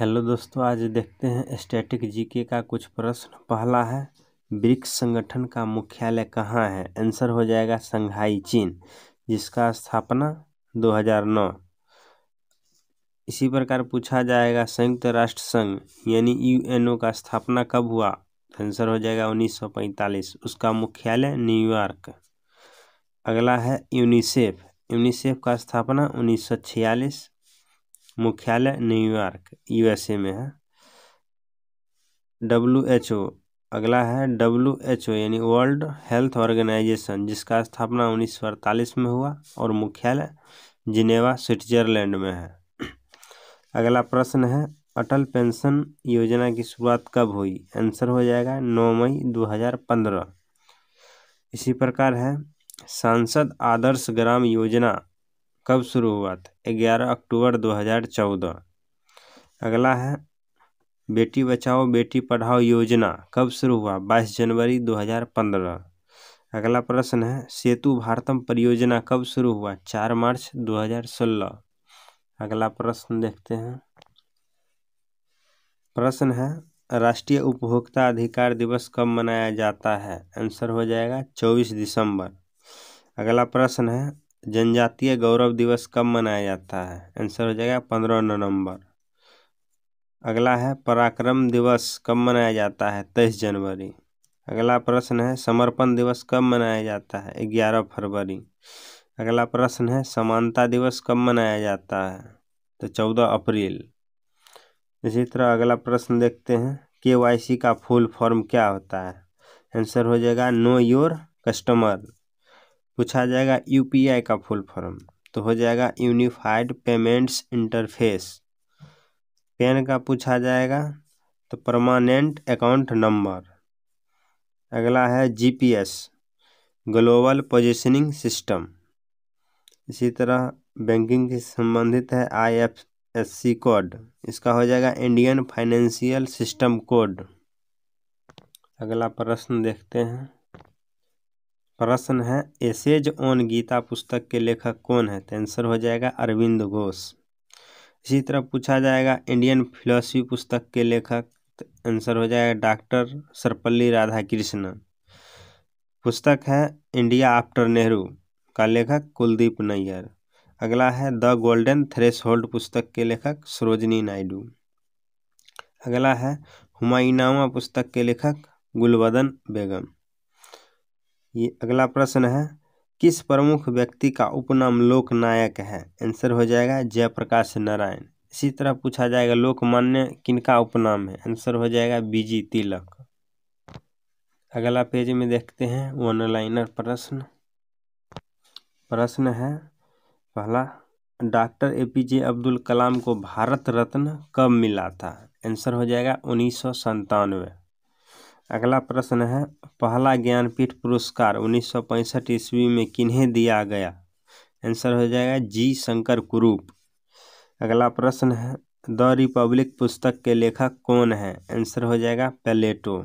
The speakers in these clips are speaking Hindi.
हेलो दोस्तों आज देखते हैं स्टैटिक जीके का कुछ प्रश्न पहला है ब्रिक्स संगठन का मुख्यालय कहाँ है आंसर हो जाएगा संघाई चीन जिसका स्थापना 2009 इसी प्रकार पूछा जाएगा संयुक्त राष्ट्र संघ यानी यूएनओ का स्थापना कब हुआ आंसर हो जाएगा 1945 उसका मुख्यालय न्यूयॉर्क अगला है यूनिसेफ यूनिसेफ का स्थापना उन्नीस मुख्यालय न्यूयॉर्क यूएसए में है डब्ल्यू एच ओ अगला है डब्ल्यू एच ओ यानी वर्ल्ड हेल्थ ऑर्गेनाइजेशन जिसका स्थापना उन्नीस में हुआ और मुख्यालय जिनेवा स्विट्जरलैंड में है अगला प्रश्न है अटल पेंशन योजना की शुरुआत कब हुई आंसर हो जाएगा 9 मई 2015 इसी प्रकार है सांसद आदर्श ग्राम योजना कब शुरू हुआ था ग्यारह अक्टूबर दो हज़ार चौदह अगला है बेटी बचाओ बेटी पढ़ाओ योजना कब शुरू हुआ बाईस जनवरी दो हज़ार पंद्रह अगला प्रश्न है सेतु भारतम परियोजना कब शुरू हुआ चार मार्च दो हज़ार सोलह अगला प्रश्न देखते हैं प्रश्न है राष्ट्रीय उपभोक्ता अधिकार दिवस कब मनाया जाता है आंसर हो जाएगा चौबीस दिसंबर अगला प्रश्न है जनजातीय गौरव दिवस कब मनाया जाता है आंसर हो जाएगा पंद्रह नवंबर अगला है पराक्रम दिवस कब मनाया जाता है तेईस जनवरी अगला प्रश्न है समर्पण दिवस कब मनाया जाता है ग्यारह फरवरी अगला प्रश्न है समानता दिवस कब मनाया जाता है तो चौदह अप्रैल इसी तरह अगला प्रश्न देखते हैं के वाई सी का फुल फॉर्म क्या होता है आंसर हो जाएगा नो योर कस्टमर पूछा जाएगा यूपीआई का फुल फॉर्म तो हो जाएगा यूनिफाइड पेमेंट्स इंटरफेस पेन का पूछा जाएगा तो परमानेंट अकाउंट नंबर अगला है जीपीएस ग्लोबल पोजिशनिंग सिस्टम इसी तरह बैंकिंग से संबंधित है आईएफएससी कोड इसका हो जाएगा इंडियन फाइनेंशियल सिस्टम कोड अगला प्रश्न देखते हैं प्रश्न है एसेज ऑन गीता पुस्तक के लेखक कौन है तो आंसर हो जाएगा अरविंद घोष इसी तरह पूछा जाएगा इंडियन फिलोसफी पुस्तक के लेखक तो आंसर हो जाएगा डॉक्टर सर्पल्ली राधाकृष्णन पुस्तक है इंडिया आफ्टर नेहरू का लेखक कुलदीप नैयर अगला है द गोल्डन थ्रेस होल्ड पुस्तक के लेखक सरोजनी नायडू अगला है हुमायूनामा पुस्तक के लेखक गुलवदन बेगम ये अगला प्रश्न है किस प्रमुख व्यक्ति का उपनाम लोकनायक है आंसर हो जाएगा जयप्रकाश नारायण इसी तरह पूछा जाएगा लोकमान्य किनका उपनाम है आंसर हो जाएगा बीजी तिलक अगला पेज में देखते हैं वन लाइनर प्रश्न प्रश्न है पहला doctor A P J Abdul Kalam को भारत रत्न कब मिला था आंसर हो जाएगा उन्नीस सौ संतानवे अगला प्रश्न है पहला ज्ञानपीठ पुरस्कार उन्नीस सौ पैंसठ ईस्वी में किन्हें दिया गया आंसर हो जाएगा जी शंकर कुरूप अगला प्रश्न है द रिपब्लिक पुस्तक के लेखक कौन है आंसर हो जाएगा पेलेटो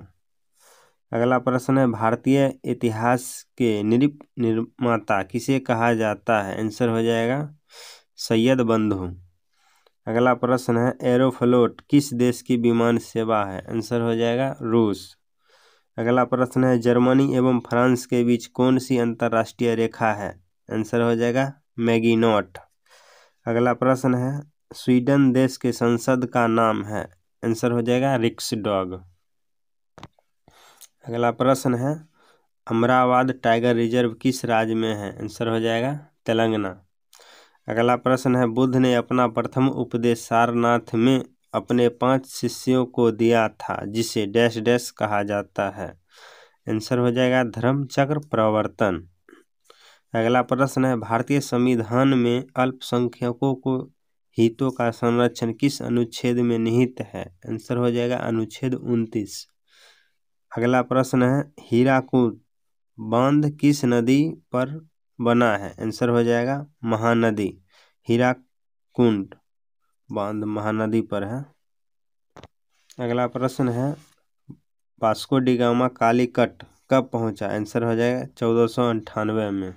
अगला प्रश्न है भारतीय इतिहास के निरिप निर्माता किसे कहा जाता है आंसर हो जाएगा सैयद बंधु अगला प्रश्न है एरोफ्लोट किस देश की विमान सेवा है आंसर हो जाएगा रूस अगला प्रश्न है जर्मनी एवं फ्रांस के बीच कौन सी अंतर्राष्ट्रीय रेखा है आंसर हो जाएगा मैगिनोट अगला प्रश्न है स्वीडन देश के संसद का नाम है आंसर हो जाएगा रिक्स डॉग अगला प्रश्न है अमरावाद टाइगर रिजर्व किस राज्य में है आंसर हो जाएगा तेलंगाना अगला प्रश्न है बुद्ध ने अपना प्रथम उपदेश सारनाथ में अपने पांच शिष्यों को दिया था जिसे डैश डैश कहा जाता है आंसर हो जाएगा धर्मचक्र प्रवर्तन अगला प्रश्न है भारतीय संविधान में अल्पसंख्यकों को हितों का संरक्षण किस अनुच्छेद में निहित है आंसर हो जाएगा अनुच्छेद उनतीस अगला प्रश्न है हीराकूद बांध किस नदी पर बना है आंसर हो जाएगा महानदी हीराकुंड बांध महानदी पर है अगला प्रश्न है पास्को डिगामा कालीकट कब पहुंचा आंसर हो जाएगा चौदह सौ अंठानवे में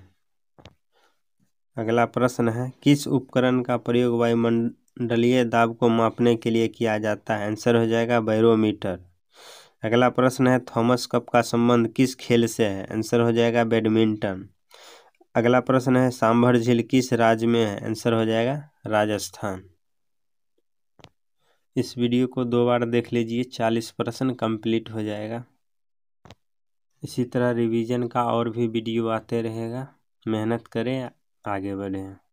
अगला प्रश्न है किस उपकरण का प्रयोग वायुमंडलीय दाब को मापने के लिए किया जाता है आंसर हो जाएगा बैरोमीटर अगला प्रश्न है थॉमस कप का संबंध किस खेल से है आंसर हो जाएगा बैडमिंटन अगला प्रश्न है सांभर झील किस राज्य में है आंसर हो जाएगा राजस्थान इस वीडियो को दो बार देख लीजिए चालीस प्रश्न कंप्लीट हो जाएगा इसी तरह रिवीजन का और भी वीडियो आते रहेगा मेहनत करें आगे बढ़ें